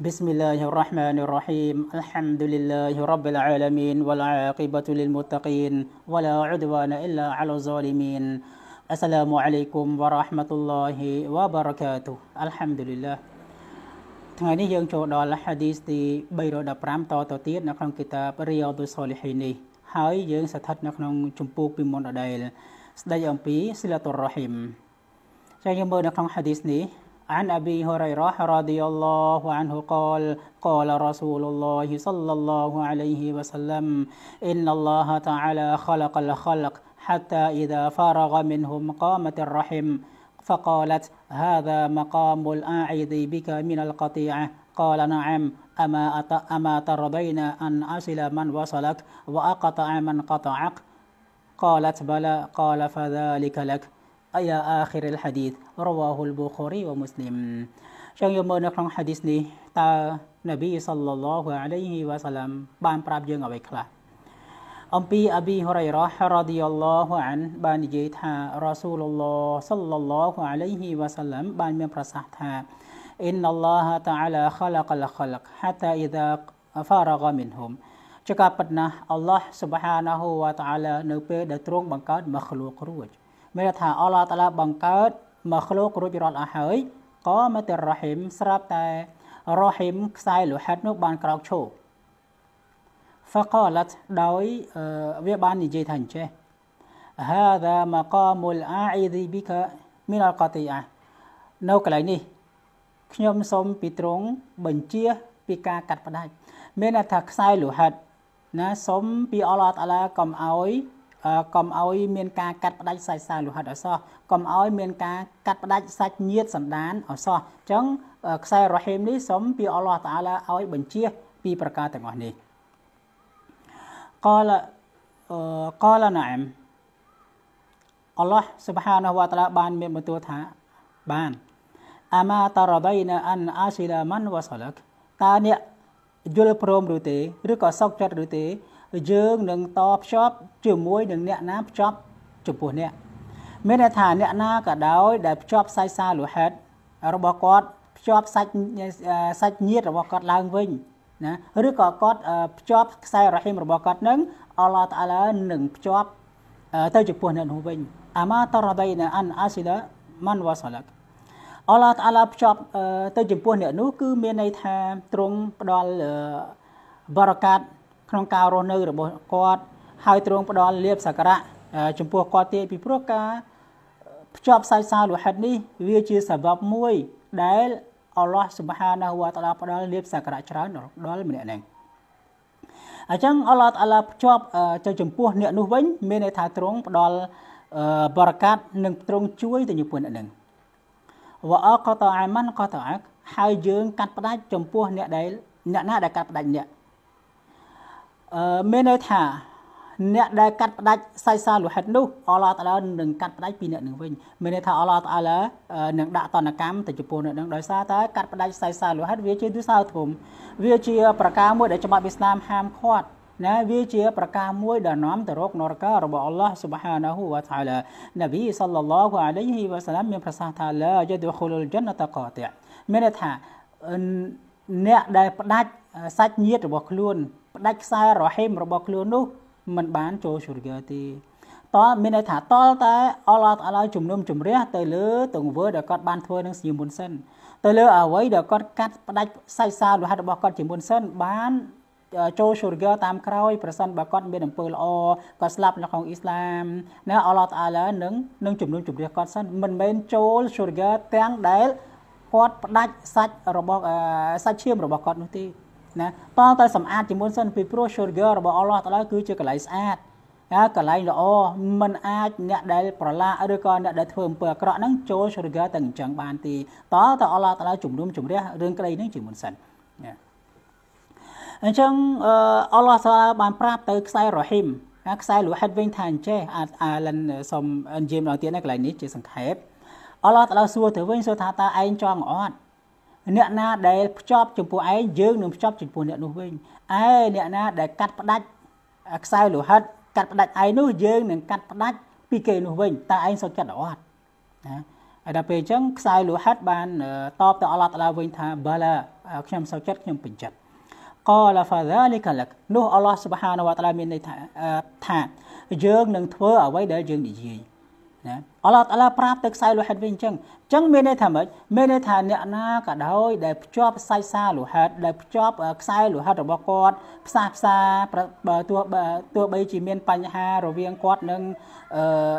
بسم الله الرحمن الرحيم الحمد لله رب العالمين والعاقبة للمتقين ولا عدوان إلا على الظالمين السلام عليكم ورحمة الله وبركاته الحمد لله ថ្ងៃនេះយើងចូលដល់ hadith ទី315តទៅទៀតនៅក្នុងគីតាប Riyadus Salihin នេះហើយយើងស្ថិតនៅក្នុងជំពូកពីមុនដដែលស្ដីអំពីសិលាតុររ៉ហ៊ីមចា៎យើងមើលនៅក្នុង hadith នេះ عن أبي هريرة رضي الله عنه قال قال رسول الله صلى الله عليه وسلم إن الله تعالى خلق الخلق حتى إذا فرغ منهم قامت الرحم فقالت هذا مقام الأعيذ بك من القطيعة قال نعم أما, أت... أما ترضين أن أصل من وصلك وأقطع من قطعك قالت بلى قال فذلك لك إلى آخر الحديث رواه البخاري ومسلم ช่างยมเมอในครั้งฮะดิษนี้ตานบีสัลลัลลอฮุอะลัยฮิวะสัลลัมบานปราบยังเอาไว้ครับអំពីអប៊ីហរ៉ៃរ៉ាហរ៉ាឌីយ៉ាឡោះអានបាននិយាយថារ៉ាស៊ូលឡោះសល្លឡោះអាឡៃហ៊ីវ៉ាសាឡាំបានមានប្រសាសន៍ថាអ៊ីនឡោះតាអាឡាខលកលខលកហាតាអ៊ីដាហ្វារ៉ាហ្មិនហ៊ុមចកាប៉ាត់ណាអល់ឡោះស៊ុបហានាហ៊ូវតាអាឡានៅពេលដែលទ្រង់បង្កើតមក្លូករួចមានថាអល់ឡោះតាឡា បង្កើតមកក្លោករួចរាល់អស់ហើយក៏មកទៅរ៉ហ៊ីមស្រាប់តែរ៉ហ៊ីមខ្សែលោហិតនោះបានក្រោកឈោហ្វាកឡាត់ដោយវាបាននិយាយថាអញ្ចេះ هذا مقام العائذ بك من القطيعه នៅកន្លែងនេះខ្ញុំសូមពីទ្រង់បញ្ជាពីការកាត់ផ្ដាច់មានន័យថាខ្សែលោហិតណាសូមពីអល់ឡោះតាឡាកុំឲ្យកុំឲ្យមានការកាត់ផ្ដាច់សាច់សាលោហិតអសោះកុំឲ្យមានការកាត់ផ្ដាច់សាច់ញាតសន្តាន អសោះអញ្ចឹងខ្សែរ៉ហីមនេះសូមពីអល់ឡោះតាឡាឲ្យបញ្ជាពីប្រការទាំងអស់នេះកលកលណាមអល់ឡោះស៊ុបហានហូវតាឡាបានមានបន្ទូលថាបាន អាម៉ាតារ៉ដៃណាអានអាស៊ីឡាម៉ាន់វ៉ាសឡាក់តើអ្នកយល់ព្រមឬទេ ឬក៏សោកចិត្តឬទេយើងនឹងតភ្ជាប់ជាមួយ នឹងអ្នក ណាភ្ជាប់ចំពោះអ្នក មានន័យថា អ្នកណាក៏ដោយ ដែលភ្ជាប់ខ្សែសារលោហិតរបស់គាត់ភ្ជាប់សាច់សាច់ញាតិរបស់គាត់ឡើងវិញណាឬក៏គាត់ភ្ជាប់ខ្សែរហីមរបស់គាត់នឹងអល់ឡោះតាឡានឹងភ្ជាប់ទៅចំពោះអ្នកនោះវិញ អាម៉ាតរបៃណាអានអាស៊ីឡាម៉ាន់វ៉ាសាឡាក់អល់ឡោះតាឡាភ្ជាប់ទៅចំពោះអ្នកនោះគឺមានន័យថាទ្រង់ផ្ដល់បារកាត់ក្នុងការរស់នៅរបស់គាត់ ហើយទ្រង់ផ្ដល់លៀបសក្ការៈចំពោះគាត់ទៀតពីព្រោះការភ្ជាប់ខ្សែសារលោហិតនេះ វាជាសបបមួយ ដែល អល់ឡោះសុបហានាហូវតាឡាផ្ដល់លៀបសក្ការៈច្រើនដល់ម្នាក់ហ្នឹងអញ្ចឹងអល់ឡោះតាឡាភ្ជាប់ទៅចំពោះ អ្នកនោះវិញ មានន័យថាទ្រង់ផ្ដល់បរកាត់និងទ្រង់ជួយទៅចំពោះអ្នកហ្នឹងវ៉អកតអាម៉ាន់កតអាកហើយយើងកាត់ផ្ដាច់ចំពោះអ្នកដែលអ្នកណាដែលកាត់ផ្ដាច់អ្នកមានន័យថាអ្នកដែលកាត់ផ្ដាច់សាយសាលោហិតនោះអល់ឡោះតាឡានឹងកាត់ផ្ដាច់ពីអ្នកនឹងវិញមានន័យថាអល់ឡោះតាឡានឹងដាក់តនកម្មទៅចំពោះអ្នកនឹងដោយសារតែកាត់ផ្ដាច់សាយសាលោហិតវាជាទិសោធំវាជាប្រការមួយដែលច្បាប់អ៊ីស្លាមហាមឃាត់ណាវាជាប្រការមួយដែលនាំទៅរកនរករបស់អល់ឡោះស៊ុបហានាហ៊ូវតាឡានប៊ីសល្លឡោះអាឡៃហ៊ីវ៉ាសាឡាមមានប្រសាសន៍ថាឡាយដខុលលជណ្ណតកតមានន័យថាអ្នកដែលផ្ដាច់សាច់ញាតិរបស់ខ្លួនដាច់ខ្សែរហេមរបស់ខ្លួននោះมันបានចូលស៊ូរីយ៉ាទេតលមានន័យថាតលតែ អល់ឡោះឲ្យជំនុំជម្រះទៅលើទង្វើដែលគាត់បានធ្វើនឹងសៀមមុនសិនទៅលើអ្វីដែលគាត់កាត់ផ្ដាច់សាច់សាលោហិតរបស់គាត់ជាមុនសិនបានចូលស៊ូរ្យាតាមក្រោយ ប្រសិនបើគាត់មានអំពើល្អគាត់ស្លាប់នៅក្នុងអ៊ីស្លាមណាអល់ឡោះតាឡានឹងនឹងជំនុំជម្រះគាត់សិនមិនមែនចូលស៊ូរ្យាទាំងដែលគាត់ផ្ដាច់សាច់របស់សាច់ឈាមរបស់គាត់នោះទេណាប៉ុន្តែសម្អាតជាមួយសិនពីព្រោះ surga របស់អល់ឡោះតឡៅគឺជាកន្លែងស្អាតហើយកន្លែងល្អมันអាចអ្នកដែលប្រឡាឬក៏អ្នកដែលធ្វើអំពើអាក្រក់ហ្នឹងចូល surga ទាំងអញ្ចឹងបានទេតើតើអល់ឡោះតឡៅជំនុំជម្រះរឿងក្តីហ្នឹងជាមួយសិនណាអញ្ចឹងអល់ឡោះតឡៅបានប្រាប់ទៅខ្សែរ៉ហ៊ីមណាខ្សែលូហិតវិញថាអញ្ចេះអាចអាឡិនសុំអិនយេមដល់ទៀតណាកន្លែងនេះជាសង្ខេបអល់ឡោះតឡៅសួរទៅវិញសួរថាតើឯងចង់អត់អ្នកណាដែលភ្ជាប់ចំពោះឯងយើងនឹងភ្ជាប់ចំពោះអ្នកនោះវិញឯអ្នកណាដែលកាត់ផ្ដាច់ខ្សែលោហិតកាត់ផ្ដាច់ឯនោះយើងនឹងកាត់ផ្ដាច់ពីគេនោះវិញតើឯងសុខចិត្តអត់ណាហើយដល់ពេលអញ្ចឹងខ្សែលោហិតបាន តបទៅអល់ឡោះតាឡាវិញថាបាឡាខ្ញុំសុខចិត្តខ្ញុំពេញចិត្តកលហ្វាដាលីកាលកនោះអល់ឡោះស៊ុបហានវតាឡាមានន័យថាថាយើង នឹងធ្វើអ្វីដែលយើងនិយាយណាអល់ឡោះតាឡាប្រាប់ទៅខ្សែលោហិតវិញអញ្ចឹងអញ្ចឹងមានន័យថាម៉េចមានន័យថាអ្នកណាក៏ដោយដែលភ្ជាប់ខ្សែសារលោហិតដែលភ្ជាប់ខ្សែលោហិតរបស់គាត់ផ្សះផ្សាបើទោះបើទោះបីជាមាន បញ្ហារវាងគាត់និង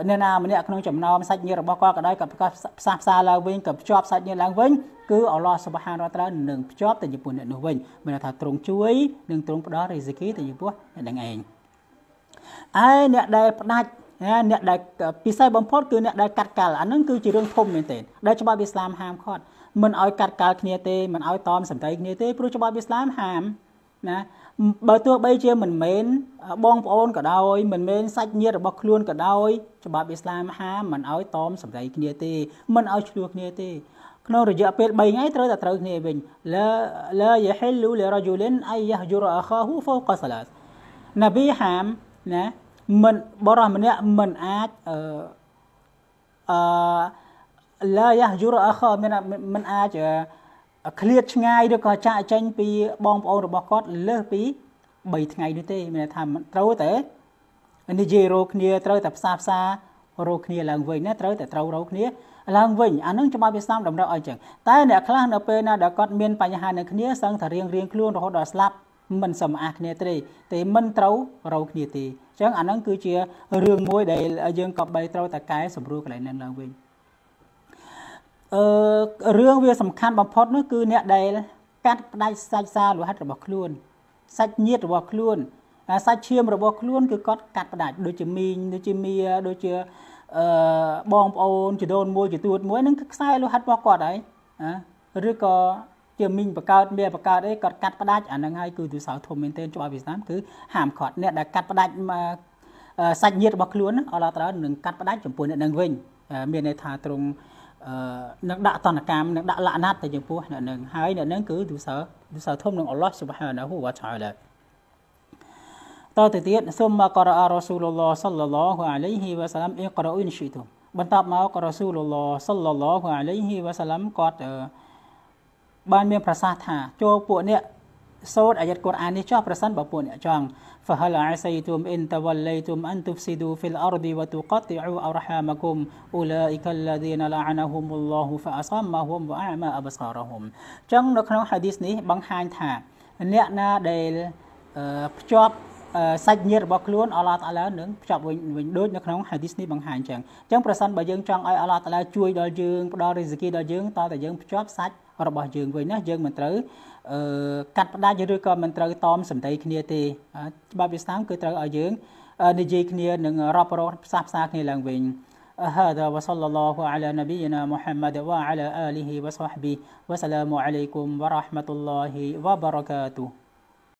អ្នកណាម្នាក់ក្នុងចំណោមសាច់ញាតិរបស់គាត់ក៏ដោយក៏ផ្សះផ្សាឡើងវិញក៏ភ្ជាប់សាច់ញាតិឡើងវិញគឺអល់ឡោះសុបហានរ៉ាតានឹងភ្ជាប់ទៅចំពោះអ្នកនោះវិញមានន័យថាទ្រង់ជួយនិងទ្រង់ផ្ដល់រីស៊ីគីទៅចំពោះអ្នកនឹងឯងឯអ្នកដែលផ្ដាច់ណាអ្នកដែលពិសេសបំផុតគឺអ្នកដែលកាត់កាល់អានឹងគឺជារឿងធំមែនទែនដែលច្បាប់អ៊ីស្លាមហាមឃាត់មិនឲ្យកាត់កាល់គ្នាទេមិនឲ្យតមសម្ដីគ្នាទេព្រោះច្បាប់អ៊ីស្លាមហាមណា បើទោះបីជាមិនមែនបងប្អូនក៏ដោយមិនមែនសាច់ញាតិរបស់ខ្លួនក៏ដោយច្បាប់អ៊ីស្លាមហាមមិនឲ្យតមសម្ដីគ្នាទេ មិនឲ្យឈ្លោះគ្នាទេក្នុងរយៈពេល3ថ្ងៃត្រូវតែត្រូវគ្នាវិញឡាឡាយហ៊ីលលូលរ៉ាជូលិនអាយយ៉ាហ្ជូរអាខាហ៊ូហ្វូកសាឡាតណាប៊ីហាមណាមិនបរិសម្នាក់មិនអាចអឺអឺឡាយ៉ាយូរអខមិនមិនអាចឃ្លាតឆ្ងាយឬក៏ចាក់ចែងពីបងប្អូនរបស់គាត់ លើសពី3ថ្ងៃនោះទេមានថាត្រូវតែនិយាយរោគ្នាត្រូវតែផ្សារផ្សាររោគ្នាឡើងវិញណាត្រូវតែត្រូវរោគ្នាឡើងវិញអានឹងច្បាប់វៀតណាមតម្រូវឲ្យចឹងតែអ្នកខ្លះនៅពេលណាដែលគាត់មានបញ្ហានឹងគ្នាសឹងតែរៀងរៀងខ្លួនរហូតដល់ស្លាប់មិនសម្អាតគ្នាទេតែមិនត្រូវរោគ្នាទេអញ្ចឹងអាហ្នឹងគឺជារឿងមួយដែលយើងក៏បីត្រូវតែកែសម្រួលកន្លែងហ្នឹងឡើងវិញអឺរឿងវាសំខាន់បំផុតនោះគឺអ្នកដែលកាត់ផ្ដាច់សាច់សាលោហិតរបស់ខ្លួនសាច់ញាតិរបស់ខ្លួនសាច់ឈាមរបស់ខ្លួនគឺគាត់កាត់ផ្ដាច់ដូចជាមីងដូចជាមីដូចជាអឺបងប្អូនជីដូនមួយជីទួតមួយនឹងខ្សែលោហិតរបស់គាត់ហើយឬក៏ជាមីងបកើតមានបកើតអីគាត់កាត់ផ្ដាច់អាហ្នឹងហើយគឺទូសោធំមែនទែនច្បាប់វៀតណាមគឺហាមឃាត់អ្នកដែលកាត់ផ្ដាច់សាច់ញាតិរបស់ខ្លួនអល់ឡោះតានឹងកាត់ផ្ដាច់ចំពោះអ្នកនឹងវិញមានន័យថាត្រង់នឹងដាក់តនកម្មនឹងដាក់លក្ខណៈទៅចំពោះអ្នកនឹងហើយអ្នកនឹងគឺទូសោទូសោធំនឹងអល់ឡោះសុបហានាហ៊ូវ៉ាតាឡាតទៅទៀតសូមមកករអរ៉ាស៊ូលឡោះសល្លឡោះអាឡៃហ៊ីវ៉ាសាឡាំអ៊ីក្រអ៊ូនឈីទុមបន្ទាប់មកករ៉ាស៊ូលឡោះសល្លឡោះអាឡៃហ៊ីវ៉ាសាឡាំគាត់អឺបានមានប្រសាសន៍ថា ចូលពួកអ្នកសូត្រអាយ៉ាត់កូរ៉ាននេះចោះប្រសិនបើពួកអ្នកចង់ فهل عسيتم إن توليتم أن تفسدوا في الأرض وتقطعوا أرحامكم أولئك الذين لعنهم الله فأصمهم وأعمى أبصارهم ចឹងនៅក្នុងហាឌីសនេះបង្ហាញថា អ្នកណាដែលភ្ជាប់សាច់ញាតិរបស់ខ្លួនអល់ឡោះតាឡានឹងភ្ជាប់វិញវិញដូចនៅក្នុងហាឌីសនេះបង្ហាញចឹងចឹងប្រសិនបើយើងចង់ឲ្យអល់ឡោះតាឡាជួយដល់យើងផ្ដល់រិស្គីដល់យើងតើតើយើងភ្ជាប់សាច់របស់យើងវិញណាយើងមិនត្រូវអឺកាត់ផ្ដាច់ឬក៏មិនត្រូវតមសម្ដីគ្នាទេច្បាប់វាស្តាមគឺត្រូវឲ្យយើងនិយាយគ្នានឹងរាប់រងផ្សះផ្សាគ្នាឡើងវិញ هذا وصلى الله على نبينا محمد وعلى آله وصحبه وسلام عليكم ورحمة الله وبركاته